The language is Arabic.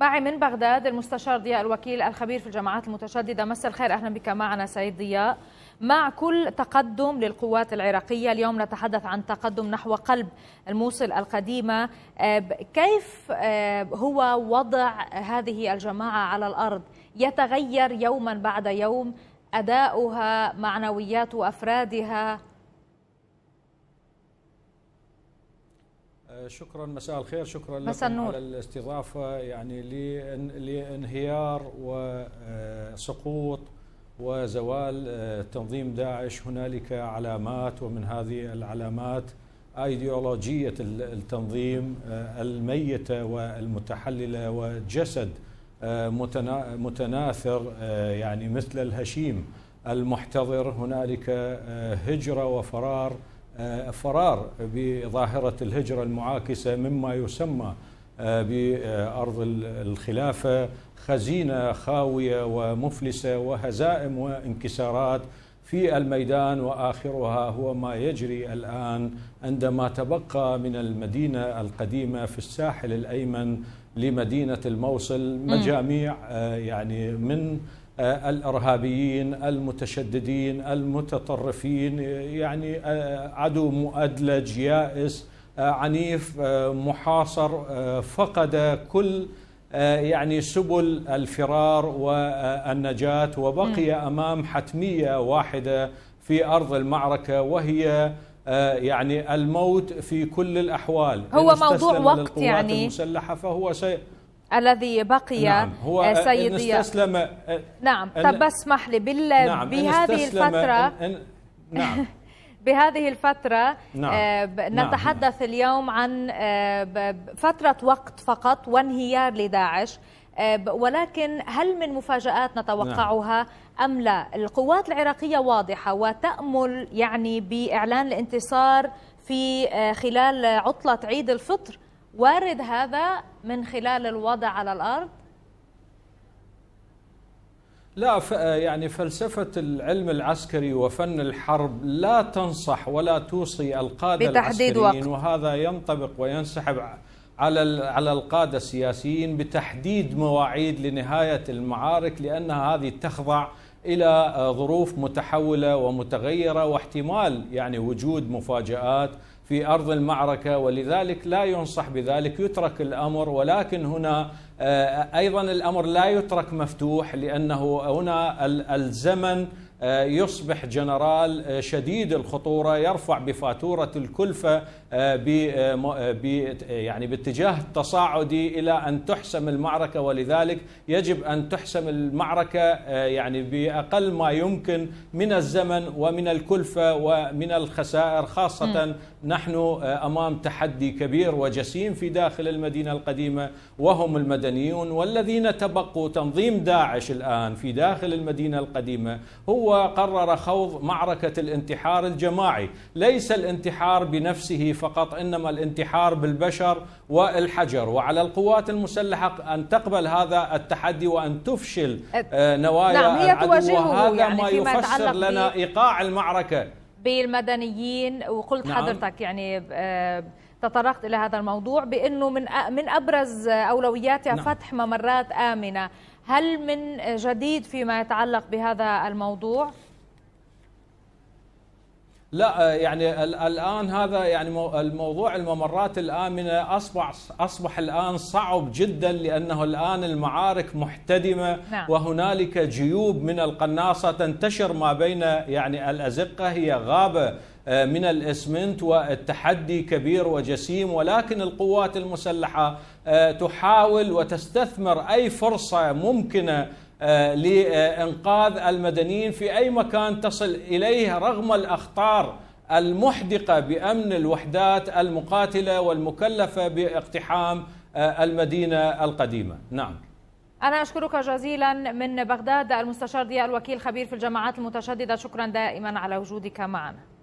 معي من بغداد المستشار ضياء الوكيل الخبير في الجماعات المتشدده مساء الخير اهلا بك معنا سيد ضياء مع كل تقدم للقوات العراقيه اليوم نتحدث عن تقدم نحو قلب الموصل القديمه آه، كيف آه، هو وضع هذه الجماعه على الارض يتغير يوما بعد يوم اداؤها معنويات افرادها آه، شكرا مساء الخير شكرا مساء لكم على الاستضافة يعني لانهيار وسقوط آه، وزوال آه، تنظيم داعش هنالك علامات ومن هذه العلامات ايديولوجية التنظيم الميتة والمتحللة وجسد متناثر يعني مثل الهشيم المحتضر هنالك هجرة وفرار آه، فرار بظاهرة الهجرة المعاكسة مما يسمى آه، بأرض الخلافة خزينة خاوية ومفلسة وهزائم وانكسارات في الميدان واخرها هو ما يجري الان عندما تبقى من المدينه القديمه في الساحل الايمن لمدينه الموصل مجاميع آه، يعني من آه، الارهابيين المتشددين المتطرفين يعني آه، عدو مؤدلج يائس عنيف محاصر فقد كل آه، يعني سبل الفرار والنجاة وبقي أمام حتمية واحدة في أرض المعركة وهي آه، يعني الموت في كل الأحوال هو موضوع وقت يعني المسلحة فهو سي... الذي بقي نعم هو آه، سيدي نعم، إن استسلم نعم طب اسمح لي بال... نعم بهذه الفترة إن... إن... نعم بهذه الفترة نعم. آه، نعم. نتحدث نعم. اليوم عن آه، فترة وقت فقط وانهيار لداعش آه، ولكن هل من مفاجآت نتوقعها نعم. أم لا القوات العراقية واضحة وتأمل يعني بإعلان الانتصار في خلال عطلة عيد الفطر وارد هذا من خلال الوضع على الأرض لا يعني فلسفة العلم العسكري وفن الحرب لا تنصح ولا توصي القادة بتحديد العسكريين وقت. وهذا ينطبق وينسحب على على القادة السياسيين بتحديد مواعيد لنهاية المعارك لأن هذه تخضع إلى آه، ظروف متحولة ومتغيرة واحتمال يعني وجود مفاجآت في أرض المعركة ولذلك لا ينصح بذلك يترك الأمر ولكن هنا آه، ايضا الامر لا يترك مفتوح لانه هنا الزمن آه، يصبح جنرال آه، شديد الخطوره يرفع بفاتوره الكلفه آه، ب يعني باتجاه التصاعدي الى ان تحسم المعركه ولذلك يجب ان تحسم المعركه يعني باقل ما يمكن من الزمن ومن الكلفه ومن الخسائر خاصه نحن امام تحدي كبير وجسيم في داخل المدينه القديمه وهم المدنيون والذين تبقوا تنظيم داعش الان في داخل المدينه القديمه هو هو قرر خوض معركة الانتحار الجماعي ليس الانتحار بنفسه فقط إنما الانتحار بالبشر والحجر وعلى القوات المسلحة أن تقبل هذا التحدي وأن تفشل آه، نوايا نعم هي العدو يعني وهذا يعني ما يفسر لنا إيقاع المعركة بالمدنيين وقلت نعم. حضرتك يعني آه تطرقت الى هذا الموضوع بانه من من ابرز اولوياتها نعم. فتح ممرات امنه، هل من جديد فيما يتعلق بهذا الموضوع؟ لا آه، يعني الان هذا يعني الموضوع الممرات الامنه اصبح اصبح الان صعب جدا لانه الان المعارك محتدمه نعم. وهنالك جيوب من القناصه تنتشر ما بين يعني الازقه هي غابه آه، من الاسمنت والتحدي كبير وجسيم ولكن القوات المسلحه آه، تحاول وتستثمر اي فرصه ممكنه آه، لانقاذ المدنيين في اي مكان تصل اليه رغم الاخطار المحدقه بامن الوحدات المقاتله والمكلفه باقتحام المدينه القديمه، نعم. أنا أشكرك جزيلا من بغداد المستشار ضياء الوكيل خبير في الجماعات المتشددة شكرا دائما على وجودك معنا